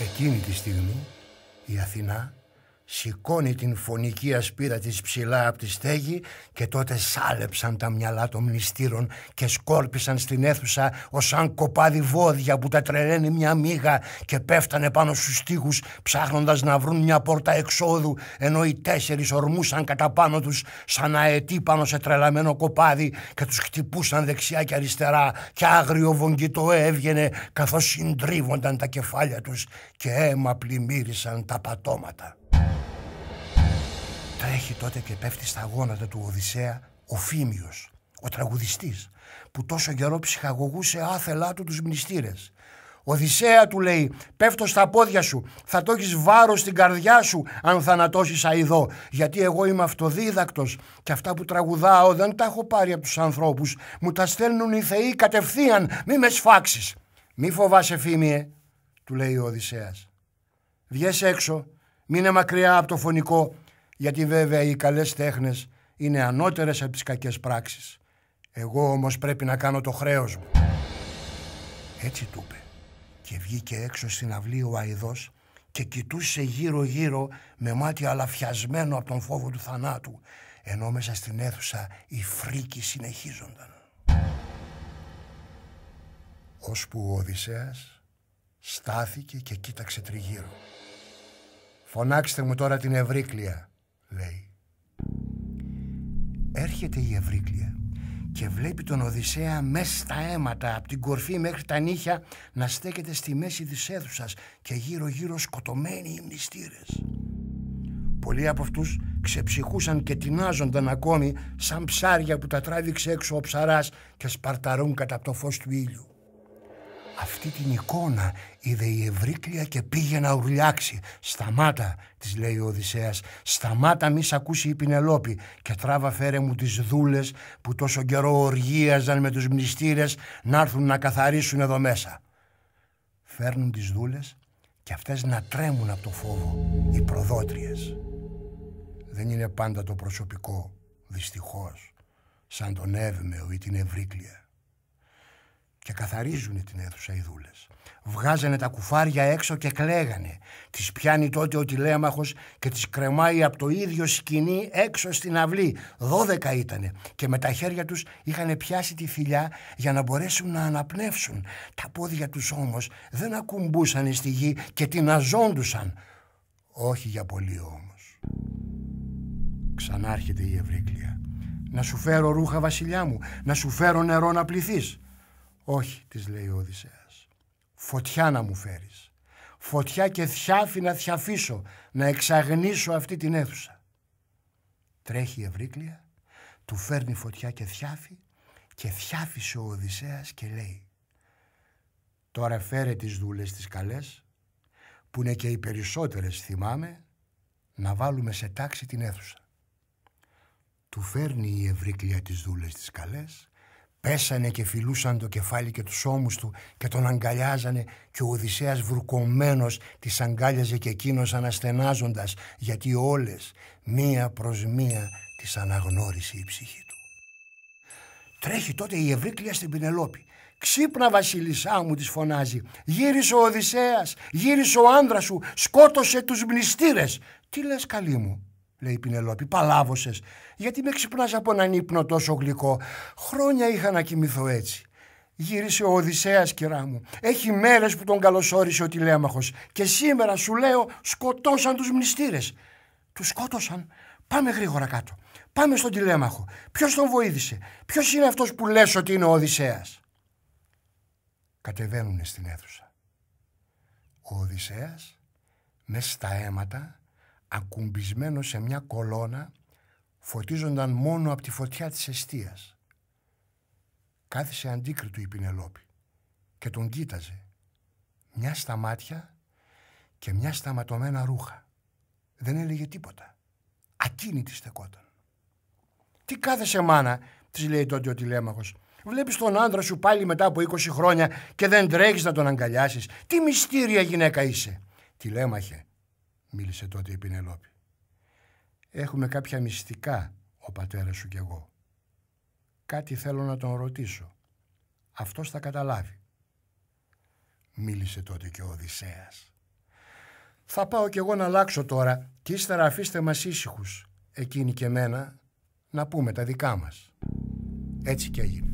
Εκείνη τη στιγμή η Αθηνά σηκώνει την φωνική ασπίδα της ψηλά από τη στέγη και τότε σάλεψαν τα μυαλά των μνηστήρων και σκόρπισαν στην αίθουσα ως σαν κοπάδι βόδια που τα τρελαίνει μια μύγα και πέφτανε πάνω στους στίχους ψάχνοντας να βρουν μια πόρτα εξόδου ενώ οι τέσσερις ορμούσαν κατά πάνω τους σαν αετή πάνω σε τρελαμένο κοπάδι και τους χτυπούσαν δεξιά και αριστερά και άγριο βογγητό έβγαινε καθώς συντρίβονταν τα κεφάλια τους και αίμα πλημμύρισαν τα πατώματα. Τρέχει τότε και πέφτει στα γόνατα του Οδυσσέα ο Φίμιος, ο τραγουδιστής, που τόσο καιρό ψυχαγωγούσε άθελά του τους μνηστήρες. Οδυσσέα του λέει, πέφτω στα πόδια σου, θα το έχεις βάρο στην καρδιά σου αν θανατώσεις αειδό. Γιατί εγώ είμαι αυτοδίδακτος και αυτά που τραγουδάω δεν τα έχω πάρει από τους ανθρώπους. Μου τα στέλνουν οι θεοί κατευθείαν, μη με σφάξεις. Μη φοβάσαι, φίμιε, του λέει ο Οδυσσέας. Βγες έξω, μείνε μακριά από το φωνικό γιατί βέβαια οι καλές τέχνες είναι ανώτερες από τις κακές πράξεις. Εγώ όμως πρέπει να κάνω το χρέος μου. Έτσι του είπε και βγήκε έξω στην αυλή ο Αιδός και κοιτούσε γύρω γύρω με μάτι αλαφιασμένο από τον φόβο του θανάτου ενώ μέσα στην αίθουσα οι φρίκοι συνεχίζονταν. που ο Οδυσσέας στάθηκε και κοίταξε τριγύρω. «Φωνάξτε μου τώρα την Ευρύκλεια», Έρχεται η Ευρύκλεια και βλέπει τον Οδυσσέα μέσα στα αίματα από την κορφή μέχρι τα νύχια να στέκεται στη μέση της αίθουσας και γύρω γύρω σκοτωμένοι οι μνηστήρες. Πολλοί από αυτούς ξεψυχούσαν και τεινάζονταν ακόμη σαν ψάρια που τα τράβηξε έξω ο ψαράς και σπαρταρούν κατά το φως του ήλιου. Αυτή την εικόνα είδε η Ευρύκλια και πήγε να ουρλιάξει. «Σταμάτα», της λέει ο Οδυσσέας, «σταμάτα μη σ' ακούσει η Πινελόπη και τράβα φέρε μου τις δούλες που τόσο καιρό οργίαζαν με τους μνηστήρες να έρθουν να καθαρίσουν εδώ μέσα». Φέρνουν τις δούλες και αυτές να τρέμουν από το φόβο, οι προδότριες. Δεν είναι πάντα το προσωπικό, Δυστυχώς σαν τον Εύμεο ή την Ευρύκλια και την αίθουσα οι δούλες. Βγάζανε τα κουφάρια έξω και κλαίγανε. Τις πιάνει τότε ο τηλέμαχος και τις κρεμάει από το ίδιο σκηνή έξω στην αυλή. Δώδεκα ήτανε και με τα χέρια τους είχαν πιάσει τη φιλιά για να μπορέσουν να αναπνεύσουν. Τα πόδια τους όμως δεν ακουμπούσαν στη γη και την αζόντουσαν. Όχι για πολύ όμως. Ξανάρχεται η Ευρύκλεια. Να σου φέρω ρούχα βασιλιά μου, να σου φέρω νερό να πληθείς. «Όχι», της λέει ο Οδυσσέας, «φωτιά να μου φέρεις, φωτιά και θιάφι να θιαφίσω, να εξαγνίσω αυτή την αίθουσα». Τρέχει η Ευρύκλεια, του φέρνει φωτιά και θιάφι και θιάφισε ο Οδυσσέας και λέει «Τώρα φέρε τις δούλες τις καλές, που είναι και οι περισσότερες θυμάμαι, να βάλουμε σε τάξη την αίθουσα». Του φέρνει η Ευρύκλεια τις δούλες τις καλές Πέσανε και φιλούσαν το κεφάλι και τους ώμους του και τον αγκαλιάζανε και ο Οδυσσέας βουρκωμένος τις αγκάλιαζε και εκείνος αναστενάζοντας γιατί όλες μία προς μία τις αναγνώρισε η ψυχή του. Τρέχει τότε η Ευρύκλεια στην Πινελόπη. «Ξύπνα βασιλισσά μου» της φωνάζει. «Γύρισε ο Οδυσσέας, γύρισε ο άντρας σου, σκότωσε τους μνηστήρες». «Τι λες καλή μου» λέει η Πινελόπη, παλάβωσες. Γιατί με ξυπνάς από έναν ύπνο τόσο γλυκό. Χρόνια είχα να κοιμηθώ έτσι. Γύρισε ο Οδυσσέας κυρά μου. Έχει μέρες που τον καλωσόρισε ο τηλέμαχος. Και σήμερα σου λέω σκοτώσαν τους μνηστήρες. Τους σκότωσαν. Πάμε γρήγορα κάτω. Πάμε στον τηλέμαχο. Ποιος τον βοήθησε. ποιος είναι αυτός που λες ότι είναι ο Οδυσσέας. Κατεβαίνουν στην αίθουσα. Ο Οδυσσέας μέσα στα αίματα ακουμπισμένο σε μια κολόνα φωτίζονταν μόνο από τη φωτιά της εστίας. Κάθισε αντίκριτο η Πινελόπη και τον κοίταζε. Μια στα μάτια και μια σταματωμένα ρούχα. Δεν έλεγε τίποτα. Ακίνητη στεκόταν. «Τι κάθεσαι μάνα» της λέει τότε ο τηλέμαχος. «Βλέπεις τον άντρα σου πάλι μετά από 20 χρόνια και δεν τρέχεις να τον αγκαλιάσεις. Τι μυστήρια γυναίκα είσαι» τηλέμαχε μίλησε τότε η Πινελόπη. Έχουμε κάποια μυστικά ο πατέρας σου κι εγώ. Κάτι θέλω να τον ρωτήσω. Αυτός θα καταλάβει. Μίλησε τότε και ο Οδυσσέας. Θα πάω κι εγώ να αλλάξω τώρα και ύστερα αφήστε μας ήσυχους, εκείνη και μένα, να πούμε τα δικά μας. Έτσι και έγινε.